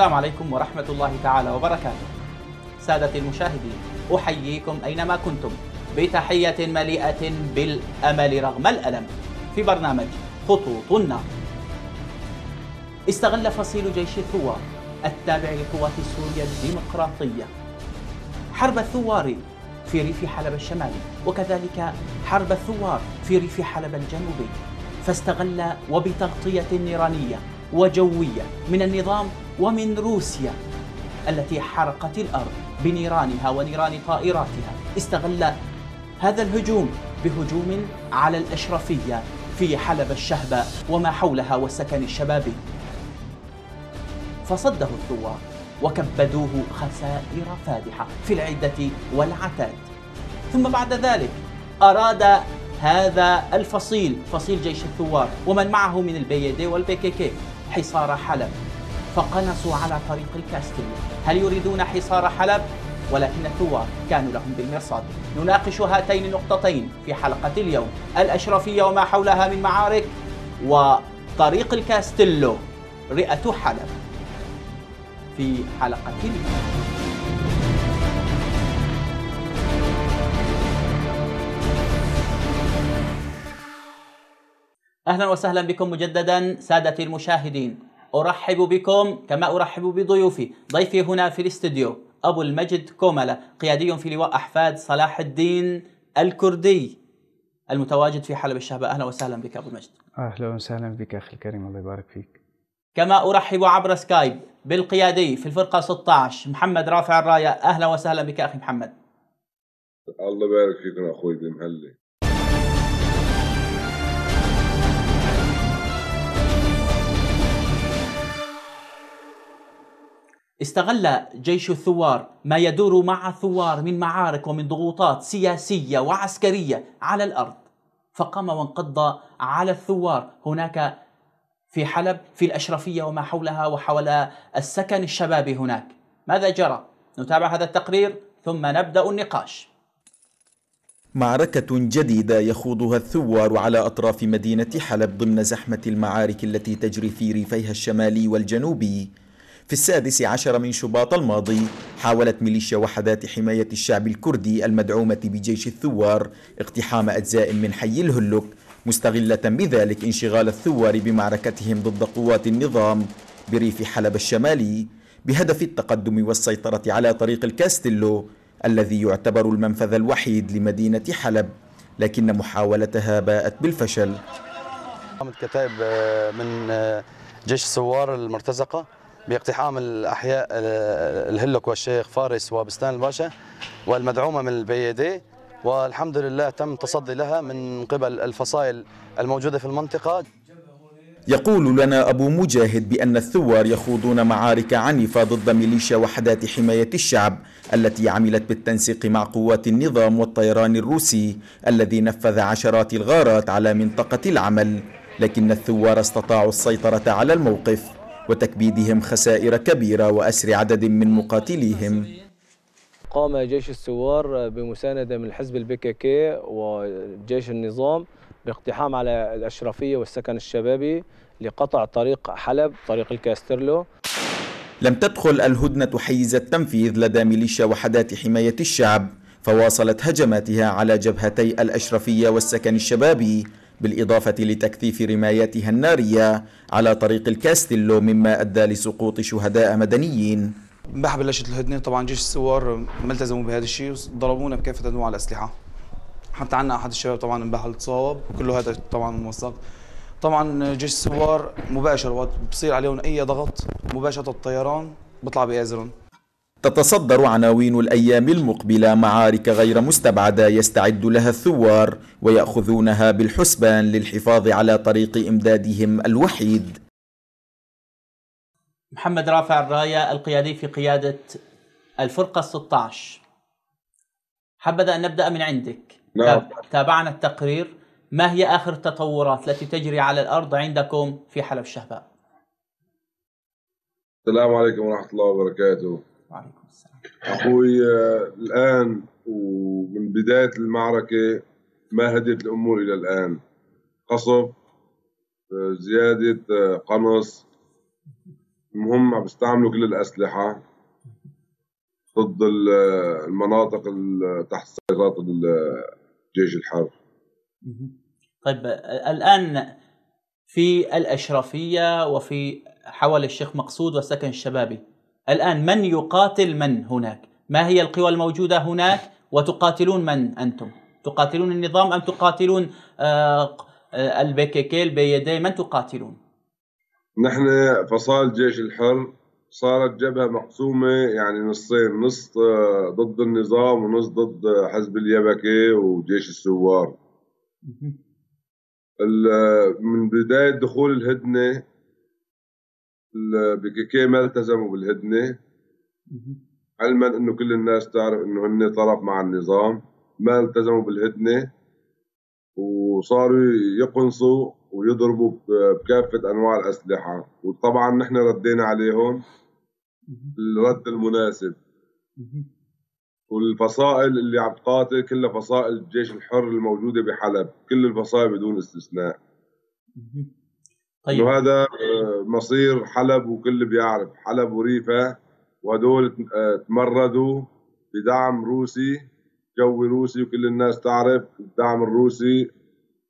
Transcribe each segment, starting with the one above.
السلام عليكم ورحمة الله تعالى وبركاته سادة المشاهدين أحييكم أينما كنتم بتحية مليئة بالأمل رغم الألم في برنامج خطوط النار استغل فصيل جيش الثوار التابع لقوات سوريا الديمقراطية حرب الثوار في ريف حلب الشمالي وكذلك حرب الثوار في ريف حلب الجنوبي فاستغل وبتغطية نيرانية وجوية من النظام ومن روسيا التي حرقت الأرض بنيرانها ونيران طائراتها استغل هذا الهجوم بهجوم على الأشرفية في حلب الشهباء وما حولها والسكن الشبابي فصده الثوار وكبدوه خسائر فادحة في العدة والعتاد ثم بعد ذلك أراد هذا الفصيل فصيل جيش الثوار ومن معه من البي دي والبي كي كي حصار حلب فقنصوا على طريق الكاستيل هل يريدون حصار حلب؟ ولكن الثوار كانوا لهم بالمرصاد نناقش هاتين النقطتين في حلقة اليوم الأشرفية وما حولها من معارك وطريق الكاستيلو رئة حلب في حلقة اليوم اهلا وسهلا بكم مجددا سادتي المشاهدين أرحب بكم كما أرحب بضيوفي ضيفي هنا في الاستوديو أبو المجد كوملة قيادي في لواء أحفاد صلاح الدين الكردي المتواجد في حلب الشهبة أهلا وسهلا بك أبو المجد أهلا وسهلا بك أخي الكريم الله يبارك فيك كما أرحب عبر سكايب بالقيادي في الفرقة 16 محمد رافع الراية أهلا وسهلا بك أخي محمد الله يبارك فيكم أخوي بمهلي استغل جيش الثوار ما يدور مع الثوار من معارك ومن ضغوطات سياسية وعسكرية على الأرض فقام وانقض على الثوار هناك في حلب في الأشرفية وما حولها وحول السكن الشبابي هناك ماذا جرى؟ نتابع هذا التقرير ثم نبدأ النقاش معركة جديدة يخوضها الثوار على أطراف مدينة حلب ضمن زحمة المعارك التي تجري في ريفيها الشمالي والجنوبي في السادس عشر من شباط الماضي حاولت ميليشيا وحدات حماية الشعب الكردي المدعومة بجيش الثوار اقتحام أجزاء من حي الهلك مستغلة بذلك انشغال الثوار بمعركتهم ضد قوات النظام بريف حلب الشمالي بهدف التقدم والسيطرة على طريق الكاستيلو الذي يعتبر المنفذ الوحيد لمدينة حلب لكن محاولتها باءت بالفشل قامت كتائب آه، من آه، جيش الثوار المرتزقة باقتحام الأحياء الهلك والشيخ فارس وبستان الباشا والمدعومة من البي دي والحمد لله تم التصدي لها من قبل الفصائل الموجودة في المنطقة يقول لنا أبو مجاهد بأن الثوار يخوضون معارك عنيفة ضد ميليشيا وحدات حماية الشعب التي عملت بالتنسيق مع قوات النظام والطيران الروسي الذي نفذ عشرات الغارات على منطقة العمل لكن الثوار استطاعوا السيطرة على الموقف وتكبيدهم خسائر كبيرة وأسر عدد من مقاتليهم قام جيش الثوار بمساندة من الحزب البككي وجيش النظام باقتحام على الأشرفية والسكن الشبابي لقطع طريق حلب طريق الكاسترلو لم تدخل الهدنة حيز التنفيذ لدى ميليشيا وحدات حماية الشعب فواصلت هجماتها على جبهتي الأشرفية والسكن الشبابي بالإضافة لتكثيف رماياتها النارية على طريق الكاستيلو مما أدى لسقوط شهداء مدنيين امبارح بلشت الهدنة طبعا جيش الثوار ما التزموا بهذا الشيء وضربونا بكافة أنواع الأسلحة حتى عنا أحد الشباب طبعا امبارح تصاوب وكله هذا طبعا موثق طبعا جيش الثوار مباشر وقت بصير عليهم أي ضغط مباشرة الطيران بطلع بيأزرهم تتصدر عناوين الأيام المقبلة معارك غير مستبعدة يستعد لها الثوار ويأخذونها بالحسبان للحفاظ على طريق إمدادهم الوحيد محمد رافع الراية القيادي في قيادة الفرقة 16 حبذا أن نبدأ من عندك نعم. تابعنا التقرير ما هي آخر التطورات التي تجري على الأرض عندكم في حلب الشهباء؟ السلام عليكم ورحمة الله وبركاته وعليكم السلام اخوي آه، الان ومن بدايه المعركه ما هدت الامور الى الان قصف آه، زياده آه، قنص المهم عم بيستعملوا كل الاسلحه ضد المناطق تحت سيطره الجيش الحر طيب الان في الاشرفيه وفي حول الشيخ مقصود والسكن الشبابي الآن من يقاتل من هناك ما هي القوى الموجودة هناك وتقاتلون من أنتم تقاتلون النظام أم تقاتلون آه، آه، البيكيكي البيدي من تقاتلون نحن فصائل جيش الحر صارت جبهة مقسومة يعني نصين نص آه، ضد النظام ونص ضد حزب اليبكة وجيش الثوار من بداية دخول الهدنة البيكيكي ما التزموا بالهدنه علما انه كل الناس تعرف انه هن طرف مع النظام ما التزموا بالهدنه وصاروا يقنصوا ويضربوا بكافه انواع الاسلحه وطبعا نحن ردينا عليهم الرد المناسب والفصائل اللي عم تقاتل كلها فصائل الجيش الحر الموجوده بحلب كل الفصائل بدون استثناء طيب وهذا آه، مصير حلب وكل بيعرف حلب وريفة ودول آه، تمردوا بدعم روسي جو روسي وكل الناس تعرف الدعم الروسي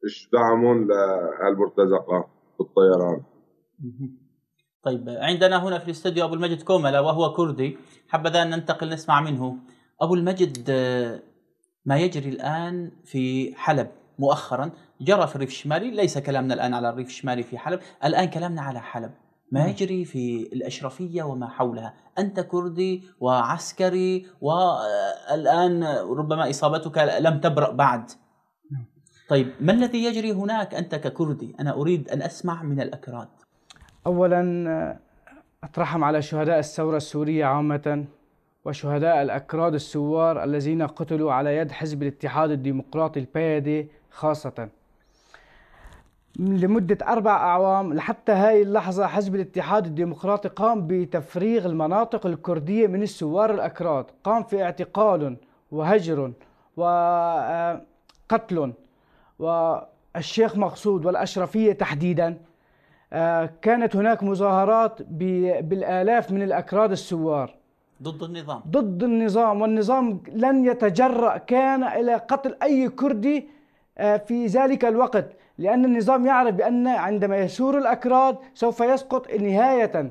ايش دعمهم لهالمرتزقه بالطيران طيب عندنا هنا في الاستوديو ابو المجد كوملا وهو كردي حبذا ان ننتقل نسمع منه ابو المجد آه، ما يجري الان في حلب مؤخرا جرى في الريف الشمالي ليس كلامنا الآن على الريف الشمالي في حلب الآن كلامنا على حلب ما نعم. يجري في الأشرفية وما حولها أنت كردي وعسكري والآن آه، ربما إصابتك لم تبرأ بعد نعم. طيب ما الذي يجري هناك أنت ككردي أنا أريد أن أسمع من الأكراد أولا آه، أترحم على شهداء الثورة السورية عامة وشهداء الأكراد الثوار الذين قتلوا على يد حزب الاتحاد الديمقراطي البيادي خاصة لمدة أربع أعوام لحتى هاي اللحظة حزب الاتحاد الديمقراطي قام بتفريغ المناطق الكردية من الثوار الأكراد قام في اعتقال وهجر وقتل آه، والشيخ مقصود والأشرفية تحديدا آه، كانت هناك مظاهرات بالآلاف من الأكراد الثوار ضد النظام ضد النظام والنظام لن يتجرأ كان إلى قتل أي كردي آه، في ذلك الوقت لأن النظام يعرف بأن عندما يثور الأكراد سوف يسقط نهاية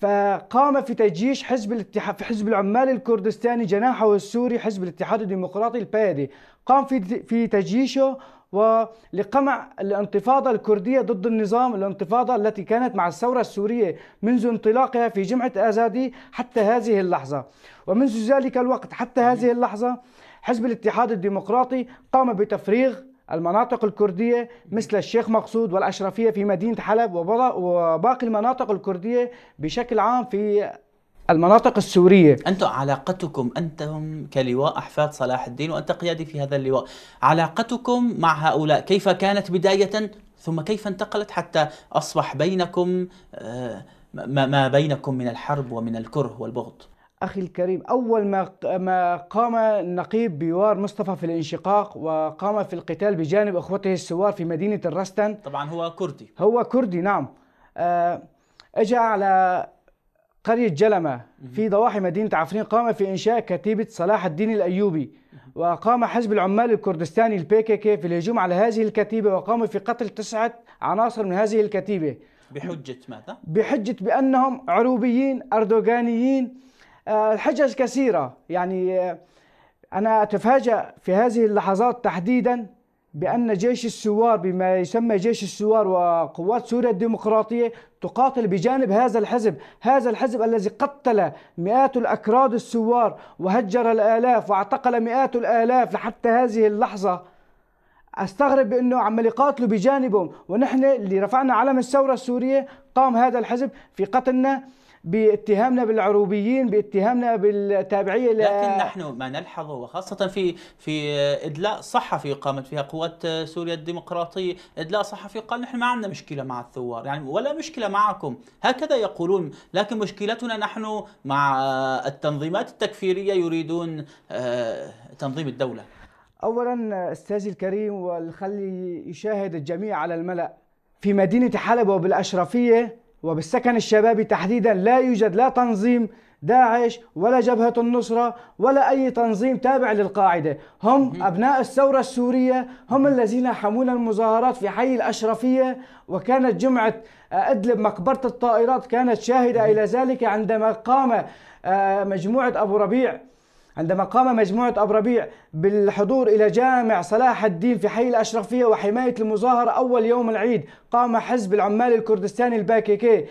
فقام في تجيش حزب الاتحاد في حزب العمال الكردستاني جناحه السوري حزب الاتحاد الديمقراطي البادي قام في في تجيشه ولقمع الانتفاضة الكردية ضد النظام الانتفاضة التي كانت مع الثورة السورية منذ انطلاقها في جمعة آزادي حتى هذه اللحظة ومنذ ذلك الوقت حتى هذه اللحظة حزب الاتحاد الديمقراطي قام بتفريغ المناطق الكردية مثل الشيخ مقصود والأشرفية في مدينة حلب وباقي المناطق الكردية بشكل عام في المناطق السورية أنتم علاقتكم أنتم كلواء أحفاد صلاح الدين وأنت قيادي في هذا اللواء علاقتكم مع هؤلاء كيف كانت بداية ثم كيف انتقلت حتى أصبح بينكم آه، ما بينكم من الحرب ومن الكره والبغض أخي الكريم أول ما ما قام النقيب بيوار مصطفى في الانشقاق وقام في القتال بجانب إخوته السوار في مدينة الرستن طبعا هو كردي هو كردي نعم آه، أجا على قرية جلمة في ضواحي مدينة عفرين قام في إنشاء كتيبة صلاح الدين الأيوبي وقام حزب العمال الكردستاني البيكيكي في الهجوم على هذه الكتيبة وقام في قتل تسعة عناصر من هذه الكتيبة بحجة ماذا؟ بحجة بأنهم عروبيين أردوغانيين الحجج آه، كثيرة يعني آه، أنا أتفاجأ في هذه اللحظات تحديدا بأن جيش السوار بما يسمى جيش السوار وقوات سوريا الديمقراطية تقاتل بجانب هذا الحزب هذا الحزب الذي قتل مئات الأكراد السوار وهجر الآلاف واعتقل مئات الآلاف لحتى هذه اللحظة استغرب بانه عمال يقاتلوا بجانبهم ونحن اللي رفعنا علم الثوره السوريه قام هذا الحزب في قتلنا باتهامنا بالعروبيين باتهامنا بالتابعيه لكن نحن ما نلحظه وخاصه في في ادلاء صحفي قامت فيها قوات سوريا الديمقراطيه ادلاء صحفي قال نحن ما عندنا مشكله مع الثوار يعني ولا مشكله معكم هكذا يقولون لكن مشكلتنا نحن مع التنظيمات التكفيريه يريدون آه، تنظيم الدوله اولا استاذي الكريم والخلي يشاهد الجميع على الملا في مدينه حلب وبالاشرفيه وبالسكن الشبابي تحديدا لا يوجد لا تنظيم داعش ولا جبهة النصرة ولا أي تنظيم تابع للقاعدة هم أبناء الثورة السورية هم الذين حمونا المظاهرات في حي الأشرفية وكانت جمعة آه، أدلب مقبرة الطائرات كانت شاهدة إلى ذلك عندما قام آه، مجموعة أبو ربيع عندما قام مجموعة أبو ربيع بالحضور إلى جامع صلاح الدين في حي الأشرفية وحماية المظاهرة أول يوم العيد قام حزب العمال الكردستاني الباكيكي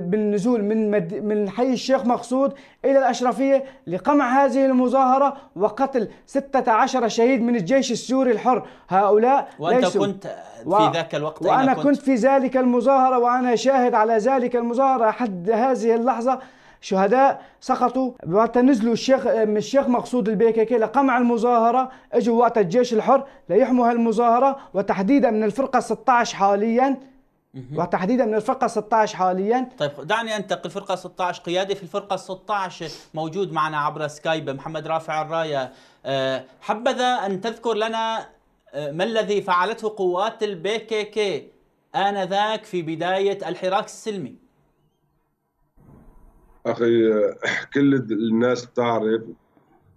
بالنزول من مد... من حي الشيخ مقصود الى الاشرفيه لقمع هذه المظاهره وقتل 16 شهيد من الجيش السوري الحر، هؤلاء وانت ليسوا كنت في و... ذاك الوقت وانا كنت؟, كنت في ذلك المظاهره وانا شاهد على ذلك المظاهره حد هذه اللحظه شهداء سقطوا وقت نزلوا الشيخ من آه، الشيخ مقصود البيكيكي لقمع المظاهرة اجوا وقت الجيش الحر ليحموا هالمظاهرة وتحديدا من الفرقة 16 حاليا وتحديدا من الفرقه 16 حاليا طيب دعني انتقل الفرقه 16 قيادي في الفرقه 16 موجود معنا عبر سكايب محمد رافع الرايه آه، حبذا ان تذكر لنا آه، ما الذي فعلته قوات البي كي كي انذاك في بدايه الحراك السلمي اخي كل الناس تعرف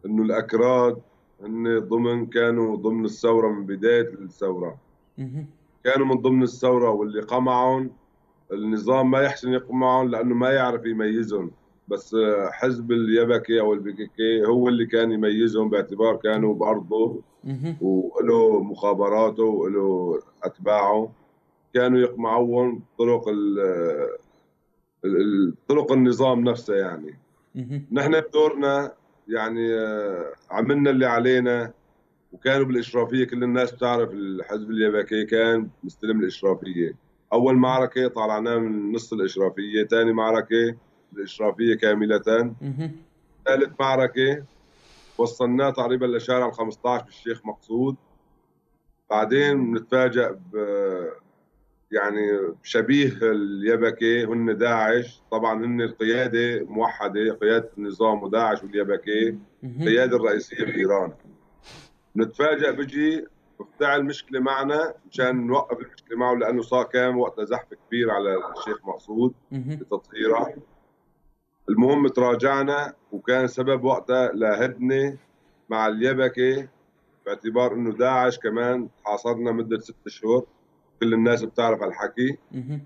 انه الاكراد هن ضمن كانوا ضمن الثوره من بدايه الثوره كانوا من ضمن الثوره واللي قمعهم النظام ما يحسن يقمعهم لانه ما يعرف يميزهم بس آه، حزب اليبكي او البيكيكي هو اللي كان يميزهم باعتبار كانوا بارضه وله مخابراته وله اتباعه كانوا يقمعوهم بطرق طرق النظام نفسه يعني نحن بدورنا يعني آه، عملنا اللي علينا وكانوا بالاشرافيه كل الناس بتعرف الحزب اليباكي كان مستلم الاشرافيه اول معركه طلعناه من نص الاشرافيه ثاني معركه الاشرافيه كامله ثالث معركه وصلناه تقريبا لشارع ال 15 بالشيخ مقصود بعدين نتفاجئ يعني شبيه اليبكي هن داعش طبعا هن القياده موحده قياده النظام وداعش واليبكي القياده الرئيسيه بايران نتفاجئ بيجي بفتعل مشكله معنا مشان نوقف المشكله معه لانه صار كان وقتها زحف كبير على الشيخ مقصود بتطهيره المهم تراجعنا وكان سبب وقتها لهدنه مع اليبكي باعتبار انه داعش كمان حاصرنا مده ست اشهر كل الناس بتعرف الحكي طيب.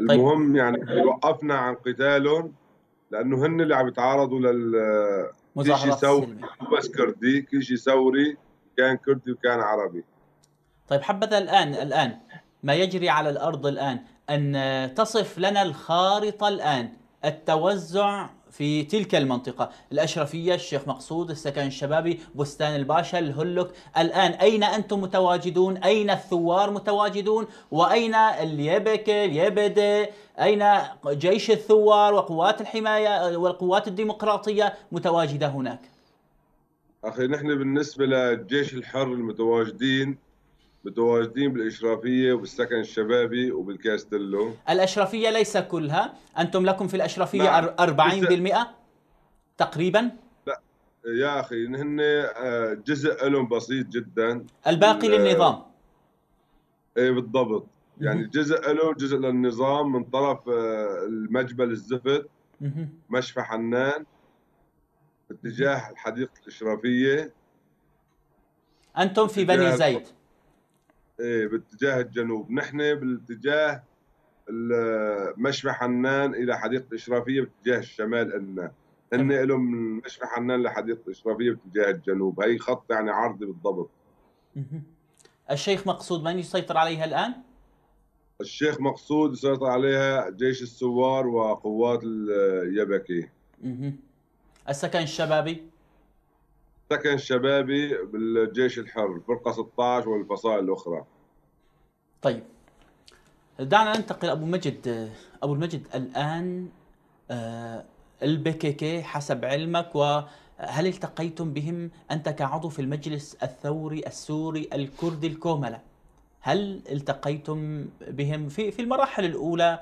المهم يعني وقفنا عن قتالهم لانه هن اللي عم يتعرضوا لل كل شيء ثوري مو بس كردي كل شيء ثوري كان كردي وكان عربي طيب حبذا الان الان ما يجري على الارض الان ان تصف لنا الخارطه الان التوزع في تلك المنطقة الأشرفية الشيخ مقصود السكن الشبابي بستان الباشا الهلك الآن أين أنتم متواجدون أين الثوار متواجدون وأين اليبكة اليبدة أين جيش الثوار وقوات الحماية والقوات الديمقراطية متواجدة هناك أخي نحن بالنسبة للجيش الحر المتواجدين متواجدين بالاشرافيه وبالسكن الشبابي وبالكاستلو الاشرافيه ليس كلها انتم لكم في الاشرافيه نعم. 40% تقريبا لا يا اخي هن آه، جزء لهم بسيط جدا الباقي للنظام ايه بالضبط يعني جزء له جزء للنظام من طرف آه، المجبل الزفت مشفى حنان باتجاه الحديقه الاشرافيه انتم في بني زيد ايه باتجاه الجنوب نحن بالاتجاه مشفى حنان الى حديقه الاشرافيه باتجاه الشمال النا هن لهم من مشفى حنان لحديقه الاشرافيه باتجاه الجنوب هي خط يعني عرضي بالضبط الشيخ مقصود من يسيطر عليها الان؟ الشيخ مقصود يسيطر عليها جيش السوار وقوات اليبكي السكن الشبابي سكن الشبابي بالجيش الحر فرقة 16 والفصائل الأخرى طيب دعنا ننتقل أبو مجد أبو المجد الآن آه، البي كي كي حسب علمك وهل التقيتم بهم أنت كعضو في المجلس الثوري السوري الكردي الكوملة هل التقيتم بهم في في المراحل الأولى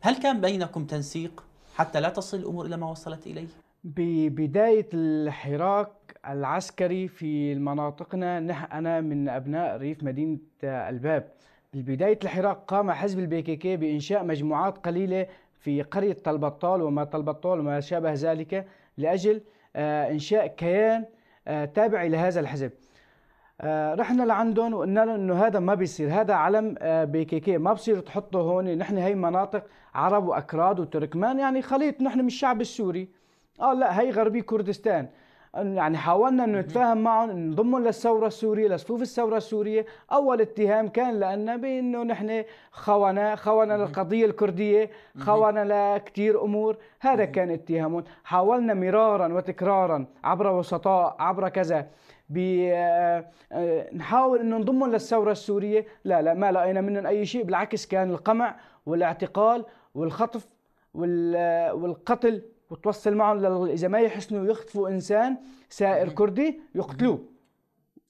هل كان بينكم تنسيق حتى لا تصل الأمور إلى ما وصلت إليه؟ ببداية الحراك العسكري في مناطقنا نهأنا من أبناء ريف مدينة الباب بالبداية الحراك قام حزب البيكيكي بإنشاء مجموعات قليلة في قرية طلبطال وما طلبطال وما شابه ذلك لأجل آه، إنشاء كيان آه، تابع لهذا الحزب آه، رحنا لعندهم وقلنا لهم انه هذا ما بيصير هذا علم بي كي كي ما بصير تحطه هون نحن هي مناطق عرب واكراد وتركمان يعني خليط نحن من الشعب السوري اه لا هي غربي كردستان يعني حاولنا انه نتفاهم معهم نضمهم للثورة السورية لصفوف الثورة السورية أول اتهام كان لنا بأنه نحن خونة خونة للقضية الكردية خونة لكثير أمور هذا كان اتهامهم حاولنا مرارا وتكرارا عبر وسطاء عبر كذا آه، آه، نحاول انه نضمهم للثوره السوريه لا لا ما لقينا منهم اي شيء بالعكس كان القمع والاعتقال والخطف آه، والقتل وتوصل معهم اذا ما يحسنوا يخطفوا انسان سائر كردي يقتلوه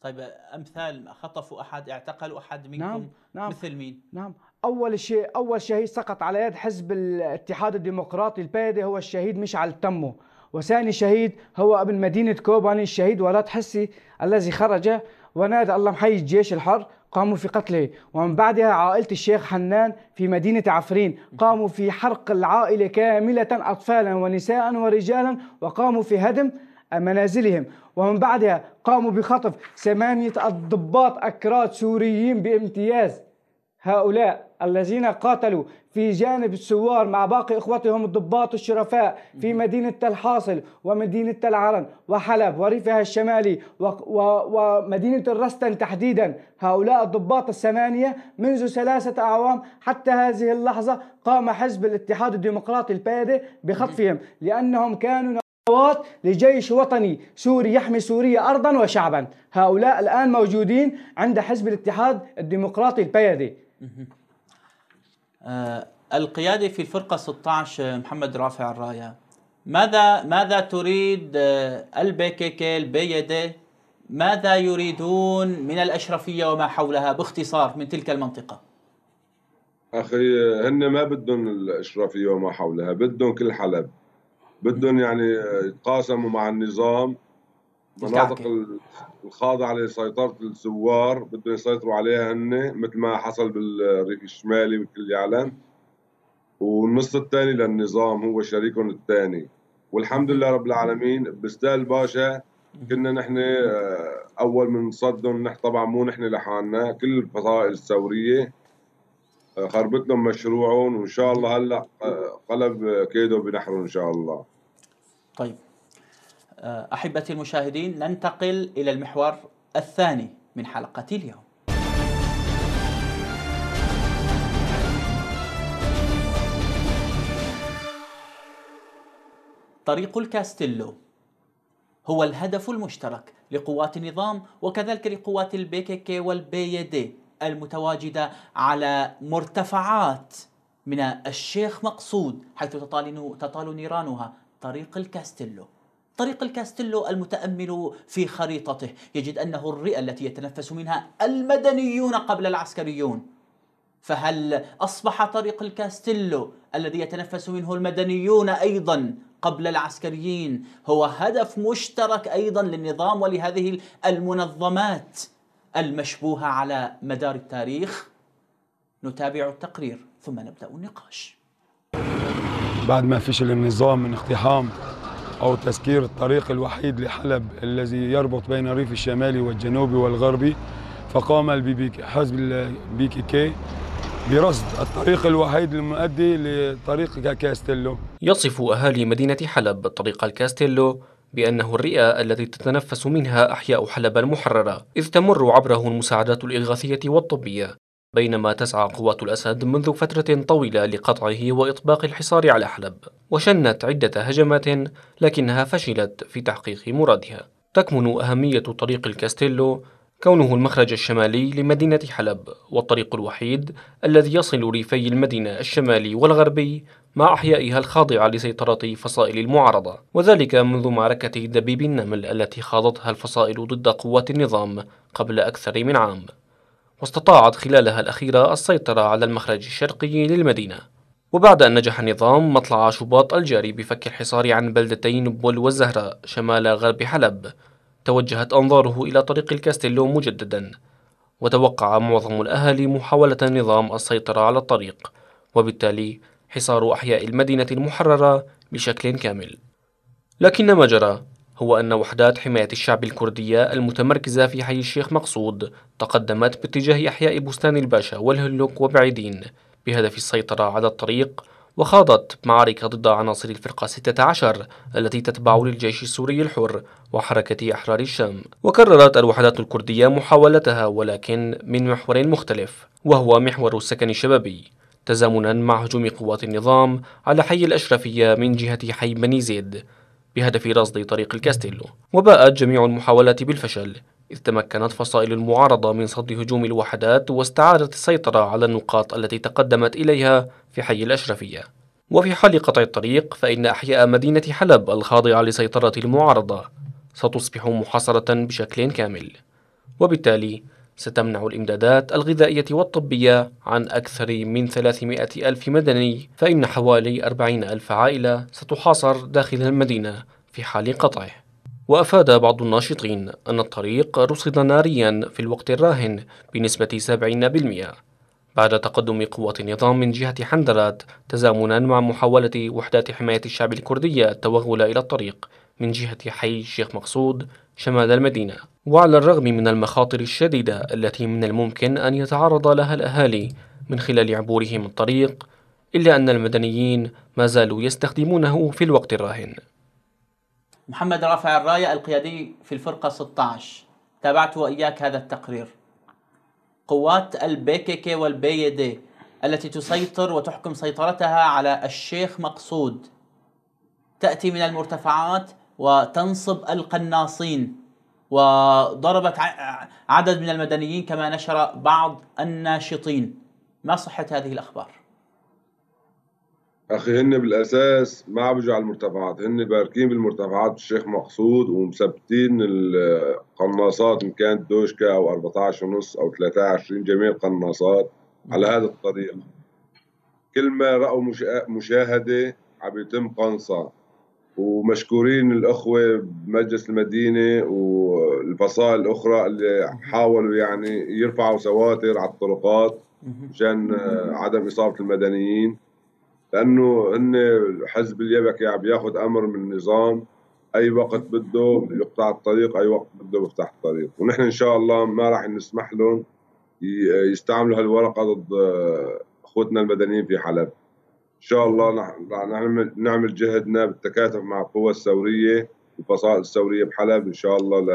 طيب امثال خطفوا احد اعتقلوا احد منكم نعم. نعم. مثل مين؟ نعم اول شيء اول شهيد سقط على يد حزب الاتحاد الديمقراطي البادي هو الشهيد مشعل تمو وثاني شهيد هو ابن مدينه كوباني الشهيد ولاد حسي الذي خرج ونادى الله محيي الجيش الحر قاموا في قتله ومن بعدها عائلة الشيخ حنان في مدينة عفرين قاموا في حرق العائلة كاملة أطفالا ونساء ورجالا وقاموا في هدم منازلهم ومن بعدها قاموا بخطف ثمانية الضباط أكراد سوريين بامتياز هؤلاء الذين قاتلوا في جانب الثوار مع باقي اخوتهم الضباط الشرفاء في مدينه تل حاصل ومدينه تل عرن وحلب وريفها الشمالي ومدينه الرستن تحديدا هؤلاء الضباط الثمانيه منذ ثلاثه اعوام حتى هذه اللحظه قام حزب الاتحاد الديمقراطي البادي بخطفهم لانهم كانوا لجيش وطني سوري يحمي سوريا أرضا وشعبا هؤلاء الآن موجودين عند حزب الاتحاد الديمقراطي البيدي آه، القيادي في الفرقة 16 محمد رافع الراية ماذا ماذا تريد آه، البي كي كي البي يدي ماذا يريدون من الأشرفية وما حولها باختصار من تلك المنطقة أخي هن ما بدهم الأشرفية وما حولها بدهم كل حلب بدهم يعني آه، يتقاسموا مع النظام مناطق الخاضعة لسيطرة الزوار بدهم يسيطروا عليها هن مثل ما حصل بالريف الشمالي والكل يعلم والنص الثاني للنظام هو شريكهم الثاني والحمد لله رب العالمين بستال باشا كنا نحن آه، اول من صدهم نحن طبعا مو نحن لحالنا كل الفصائل الثوريه آه، خربت لهم مشروعهم وان شاء الله هلا آه، قلب كيدو بنحره ان شاء الله طيب آه، احبتي المشاهدين ننتقل الى المحور الثاني من حلقه اليوم. طريق الكاستيلو هو الهدف المشترك لقوات النظام وكذلك لقوات البيكيكي يدي المتواجدة على مرتفعات من الشيخ مقصود حيث تطال تطال نيرانها طريق الكاستيلو طريق الكاستيلو المتأمل في خريطته يجد أنه الرئة التي يتنفس منها المدنيون قبل العسكريون فهل أصبح طريق الكاستيلو الذي يتنفس منه المدنيون أيضا قبل العسكريين هو هدف مشترك أيضا للنظام ولهذه المنظمات المشبوهة على مدار التاريخ نتابع التقرير ثم نبدأ النقاش بعد ما فشل النظام من اقتحام أو تسكير الطريق الوحيد لحلب الذي يربط بين الريف الشمالي والجنوبي والغربي فقام حزب البي كي كي برصد الطريق الوحيد المؤدي لطريق كاستيلو يصف أهالي مدينة حلب طريق الكاستيلو بأنه الرئة التي تتنفس منها أحياء حلب المحررة إذ تمر عبره المساعدات الإغاثية والطبية بينما تسعى قوات الأسد منذ فترة طويلة لقطعه وإطباق الحصار على حلب وشنت عدة هجمات لكنها فشلت في تحقيق مرادها تكمن أهمية طريق الكاستيلو كونه المخرج الشمالي لمدينة حلب والطريق الوحيد الذي يصل ريفي المدينة الشمالي والغربي مع أحيائها الخاضعة لسيطرة فصائل المعارضة وذلك منذ معركة دبيب النمل التي خاضتها الفصائل ضد قوات النظام قبل أكثر من عام واستطاعت خلالها الأخيرة السيطرة على المخرج الشرقي للمدينة وبعد أن نجح النظام مطلع شباط الجاري بفك الحصار عن بلدتين بول والزهراء شمال غرب حلب توجهت أنظاره إلى طريق الكاستيلو مجددا وتوقع معظم الأهالي محاولة نظام السيطرة على الطريق وبالتالي حصار أحياء المدينة المحررة بشكل كامل لكن ما جرى هو أن وحدات حماية الشعب الكردية المتمركزة في حي الشيخ مقصود تقدمت باتجاه أحياء بستان الباشا والهلوك وبعيدين بهدف السيطرة على الطريق وخاضت معارك ضد عناصر الفرقة 16 التي تتبع للجيش السوري الحر وحركة أحرار الشام وكررت الوحدات الكردية محاولتها ولكن من محور مختلف وهو محور السكن الشبابي تزامنا مع هجوم قوات النظام على حي الأشرفية من جهة حي بني زيد بهدف رصد طريق الكاستيلو وباءت جميع المحاولات بالفشل إذ تمكنت فصائل المعارضة من صد هجوم الوحدات واستعادت السيطرة على النقاط التي تقدمت إليها في حي الأشرفية وفي حال قطع الطريق فإن أحياء مدينة حلب الخاضعة لسيطرة المعارضة ستصبح محاصرة بشكل كامل وبالتالي ستمنع الإمدادات الغذائية والطبية عن أكثر من 300 ألف مدني فإن حوالي 40 ألف عائلة ستحاصر داخل المدينة في حال قطعه وأفاد بعض الناشطين أن الطريق رصد ناريا في الوقت الراهن بنسبة 70% بعد تقدم قوة النظام من جهة حندرات تزامنا مع محاولة وحدات حماية الشعب الكردية التوغل إلى الطريق من جهة حي الشيخ مقصود شمال المدينة وعلى الرغم من المخاطر الشديدة التي من الممكن أن يتعرض لها الأهالي من خلال عبورهم الطريق إلا أن المدنيين ما زالوا يستخدمونه في الوقت الراهن محمد رافع الراية القيادي في الفرقة 16 تابعت وإياك هذا التقرير قوات البي كي كي والبي التي تسيطر وتحكم سيطرتها على الشيخ مقصود تأتي من المرتفعات وتنصب القناصين وضربت عدد من المدنيين كما نشر بعض الناشطين ما صحة هذه الأخبار؟ أخي هن بالأساس ما بيجوا على المرتفعات هن باركين بالمرتفعات الشيخ مقصود ومثبتين القناصات إن كانت دوشكا أو 14 ونص أو 23 جميع القناصات على هذا الطريق كل ما رأوا مشاهدة عم يتم قنصة ومشكورين الأخوة بمجلس المدينة والفصائل الأخرى اللي حاولوا يعني يرفعوا سواتر على الطرقات مشان آه، عدم إصابة المدنيين لأنه هن حزب اليبكي يعني بياخذ أمر من النظام أي وقت بده يقطع الطريق أي وقت بده بيفتح الطريق ونحن إن شاء الله ما راح نسمح لهم يستعملوا هالورقة ضد آه، أخوتنا المدنيين في حلب ان شاء الله نعمل نعمل جهدنا بالتكاتف مع القوى الثوريه الفصائل الثوريه بحلب ان شاء الله ل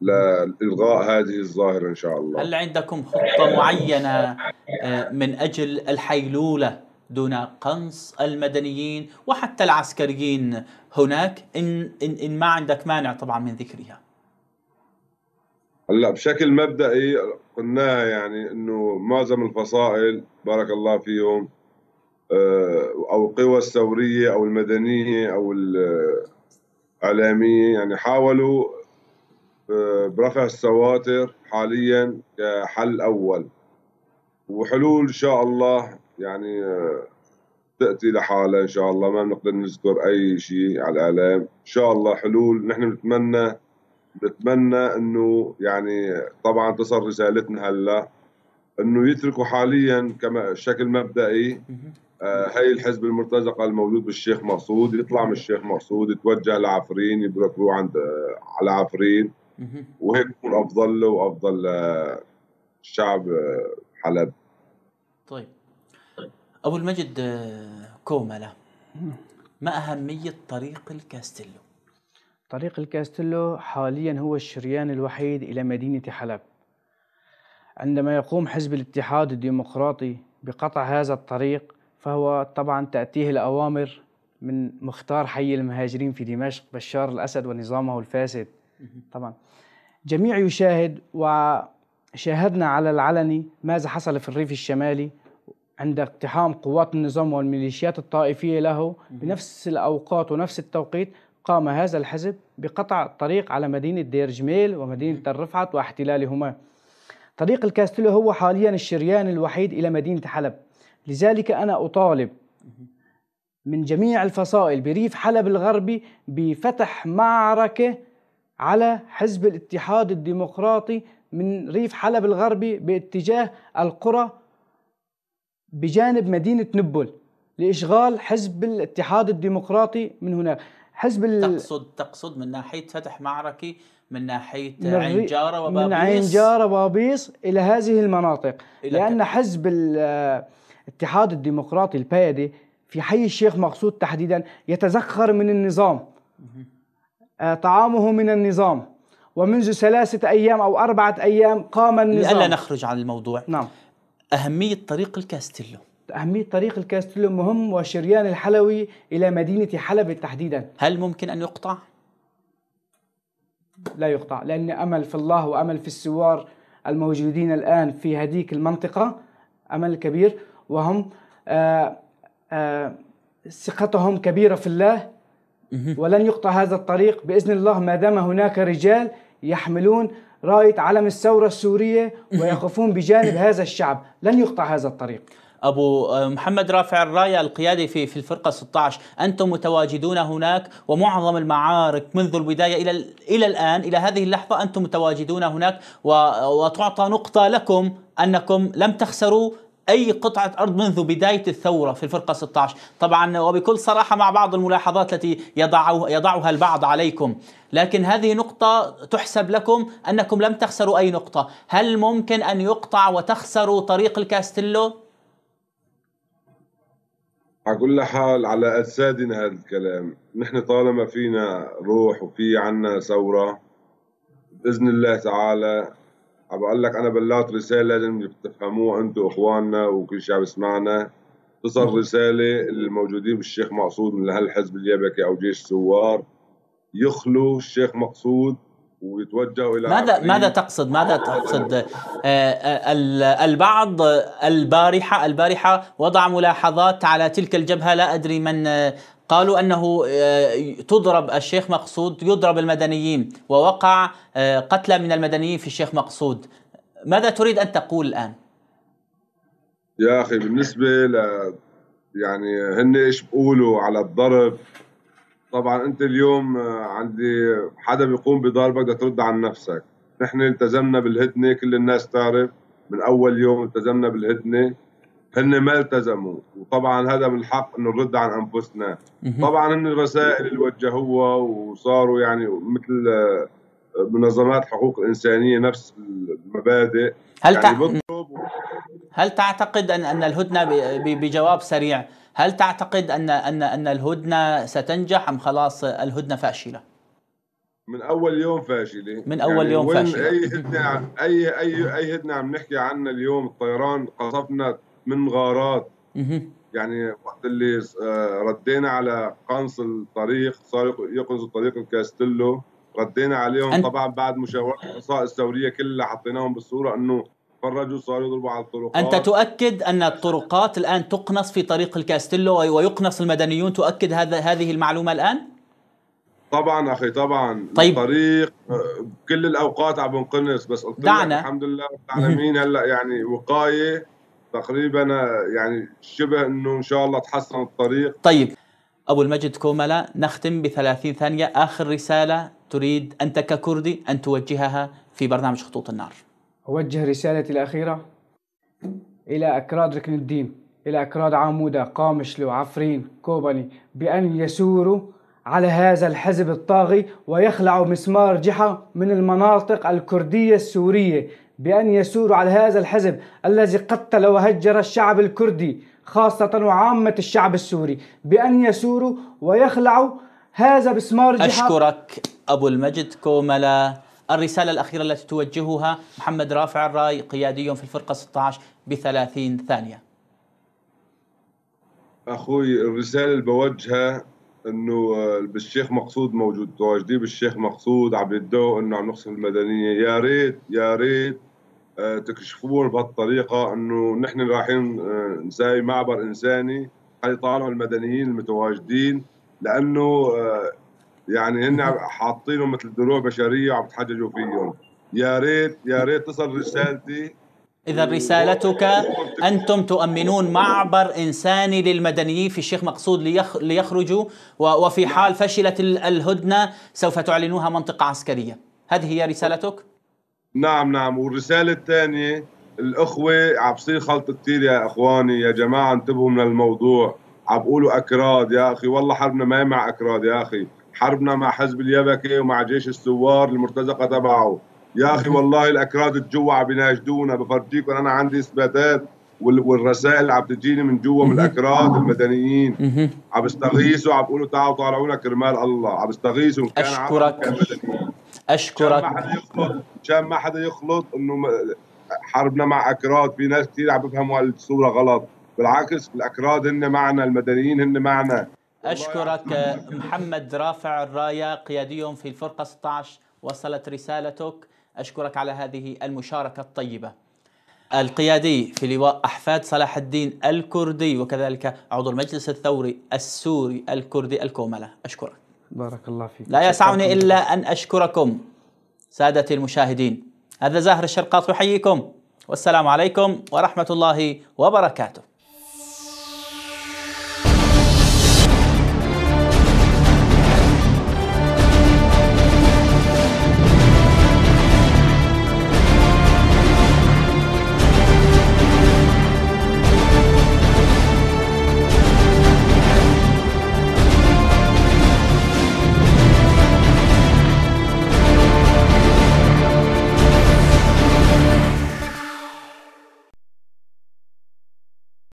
لالغاء هذه الظاهره ان شاء الله. هل عندكم خطه معينه آه، من اجل الحيلوله دون قنص المدنيين وحتى العسكريين هناك ان ان, إن ما عندك مانع طبعا من ذكرها. هلا بشكل مبدئي قلناها يعني انه معظم الفصائل بارك الله فيهم آه، او القوى الثوريه او المدنيه او الاعلاميه يعني حاولوا آه، برفع السواتر حاليا كحل اول وحلول ان شاء الله يعني آه، تاتي لحالها ان شاء الله ما بنقدر نذكر اي شيء على الاعلام ان شاء الله حلول نحن بنتمنى بنتمنى انه يعني طبعا تصل رسالتنا هلا انه يتركوا حاليا كما شكل مبدئي آه، هاي الحزب المرتزقة الموجود بالشيخ مقصود يطلع من الشيخ مقصود يتوجه لعفرين يبرك عند آه، على عفرين وهيك يكون افضل له وافضل الشعب آه، حلب طيب ابو المجد كوملا ما اهميه طريق الكاستيلو طريق الكاستيلو حاليا هو الشريان الوحيد الى مدينه حلب عندما يقوم حزب الاتحاد الديمقراطي بقطع هذا الطريق فهو طبعا تأتيه الأوامر من مختار حي المهاجرين في دمشق بشار الأسد ونظامه الفاسد طبعا جميع يشاهد وشاهدنا على العلني ماذا حصل في الريف الشمالي عند اقتحام قوات النظام والميليشيات الطائفية له بنفس الأوقات ونفس التوقيت قام هذا الحزب بقطع الطريق على مدينة دير جميل ومدينة الرفعت واحتلالهما طريق الكاستلو هو حاليا الشريان الوحيد إلى مدينة حلب لذلك أنا أطالب من جميع الفصائل بريف حلب الغربي بفتح معركة على حزب الاتحاد الديمقراطي من ريف حلب الغربي باتجاه القرى بجانب مدينة نبل لإشغال حزب الاتحاد الديمقراطي من هناك حزب ال... تقصد تقصد من ناحية فتح معركة من ناحية من عين جارة وبابيس من عين جارة وبابيس إلى هذه المناطق لأن حزب ال الاتحاد الديمقراطي البيدي في حي الشيخ مقصود تحديدا يتزخر من النظام آه، طعامه من النظام ومنذ ثلاثة أيام أو أربعة أيام قام النظام لئلا نخرج عن الموضوع نعم أهمية طريق الكاستيلو أهمية طريق الكاستيلو مهم وشريان الحلوي إلى مدينة حلب تحديدا هل ممكن أن يقطع؟ لا يقطع لأن أمل في الله وأمل في الثوار الموجودين الآن في هذيك المنطقة أمل كبير وهم آه، آه، ثقتهم كبيرة في الله ولن يقطع هذا الطريق بإذن الله ما دام هناك رجال يحملون راية علم الثورة السورية ويقفون بجانب هذا الشعب لن يقطع هذا الطريق ابو آه، محمد رافع الرايه القيادي في في الفرقه 16 انتم متواجدون هناك ومعظم المعارك منذ البدايه الى الى الان الى هذه اللحظه انتم متواجدون هناك وتعطى نقطه لكم انكم لم تخسروا اي قطعه ارض منذ بدايه الثوره في الفرقه 16 طبعا وبكل صراحه مع بعض الملاحظات التي يضعها يضعها البعض عليكم لكن هذه نقطة تحسب لكم أنكم لم تخسروا أي نقطة هل ممكن أن يقطع وتخسروا طريق الكاستيلو؟ على كل حال على أجسادنا هذا الكلام نحن طالما فينا روح وفي عنا ثورة بإذن الله تعالى عم بقول لك انا بلغت رساله لازم تفهموها انتم اخواننا وكل شعب يسمعنا تصل رساله للموجودين بالشيخ مقصود من اهل حزب اليبكي او جيش الثوار يخلوا الشيخ مقصود ويتوجهوا الى ماذا عقلين. ماذا تقصد ماذا تقصد آه، آه، البعض البارحه البارحه وضع ملاحظات على تلك الجبهه لا ادري من قالوا انه آه، تضرب الشيخ مقصود يضرب المدنيين ووقع آه، قتلى من المدنيين في الشيخ مقصود ماذا تريد ان تقول الان؟ يا اخي بالنسبه ل يعني هن ايش بيقولوا على الضرب طبعا انت اليوم آه، عندي حدا بيقوم بضربك بدك ترد عن نفسك نحن التزمنا بالهدنه كل الناس تعرف من اول يوم التزمنا بالهدنه هن ما التزموا وطبعا هذا من الحق انه نرد عن انفسنا طبعا هن الرسائل اللي وجهوها وصاروا يعني مثل آه، منظمات حقوق الانسانيه نفس المبادئ هل يعني تع... هل تعتقد ان ان الهدنه بجواب سريع هل تعتقد ان ان ان الهدنه ستنجح ام خلاص الهدنه فاشله؟ من اول يوم فاشله من اول يعني يوم فاشله اي هدنه اي اي اي هدنه عم نحكي عنها اليوم الطيران قصفنا من غارات يعني وقت اللي آه، ردينا على قنص الطريق صار يقنصوا طريق الكاستيلو ردينا عليهم طبعا بعد مشاوره الاحصاء الثوريه كلها حطيناهم بالصوره انه تفرجوا صاروا يضربوا على الطرقات انت تؤكد ان الطرقات الان تقنص في طريق الكاستيلو ويقنص المدنيون تؤكد هذا هذه المعلومه الان؟ طبعا اخي طبعا طيب الطريق آه، كل الاوقات عم بنقنص بس قلت دعنا الحمد لله العالمين هلا يعني وقايه تقريبا يعني شبه انه ان شاء الله تحسن الطريق طيب ابو المجد كوملا نختم ب 30 ثانيه اخر رساله تريد انت ككردي ان توجهها في برنامج خطوط النار اوجه رسالتي الاخيره الى اكراد ركن الدين الى اكراد عموده قامشلو عفرين كوبني بان يسوروا على هذا الحزب الطاغي ويخلعوا مسمار جحا من المناطق الكرديه السوريه بأن يسيروا على هذا الحزب الذي قتل وهجر الشعب الكردي خاصة وعامة الشعب السوري بأن يسوروا ويخلعوا هذا بسمار جحا أشكرك أبو المجد كوملا الرسالة الأخيرة التي توجهها محمد رافع الراي قيادي في الفرقة 16 ب 30 ثانية أخوي الرسالة اللي بوجهها انه آه، بالشيخ مقصود موجود تواجدي بالشيخ مقصود عم يدعوا انه عم نخسر المدنيه يا ريت يا ريت آه، تكشفون بهالطريقه انه نحن رايحين آه، نساوي معبر انساني حيطالعوا المدنيين المتواجدين لانه يعني هن حاطينهم مثل دروع بشريه وعم تحججوا فيهم يا ريت يا ريت تصل رسالتي إذا رسالتك أنتم تؤمنون معبر إنساني للمدنيين في الشيخ مقصود ليخرجوا وفي حال فشلت الهدنة سوف تعلنوها منطقة عسكرية هذه هي رسالتك؟ نعم نعم والرسالة الثانية الأخوة عم بصير خلط كثير يا إخواني يا جماعة انتبهوا من الموضوع عم بقولوا أكراد يا أخي والله حربنا ما مع أكراد يا أخي حربنا مع حزب اليبكي ومع جيش الثوار المرتزقة تبعه يا اخي والله الاكراد الجوع بيناجدونا بفرجيكم انا عندي اثباتات والرسائل اللي عم تجيني من جوا من الاكراد المدنيين عم بستغيثوا عم بيقولوا تعالوا طالعونا كرمال الله عم بستغيثوا اشكرك اشكرك عشان ما حدا يخلط ما حدا يخلط انه حربنا مع اكراد في ناس كثير عم بفهموا الصوره غلط بالعكس الاكراد هن معنا المدنيين هن معنا اشكرك محمد رافع الرايه قيادي في الفرقه 16 وصلت رسالتك أشكرك على هذه المشاركة الطيبة القيادي في لواء أحفاد صلاح الدين الكردي وكذلك عضو المجلس الثوري السوري الكردي الكوملة أشكرك بارك الله فيك لا يسعني إلا أن أشكركم سادتي المشاهدين هذا زاهر الشرقاط يحييكم والسلام عليكم ورحمة الله وبركاته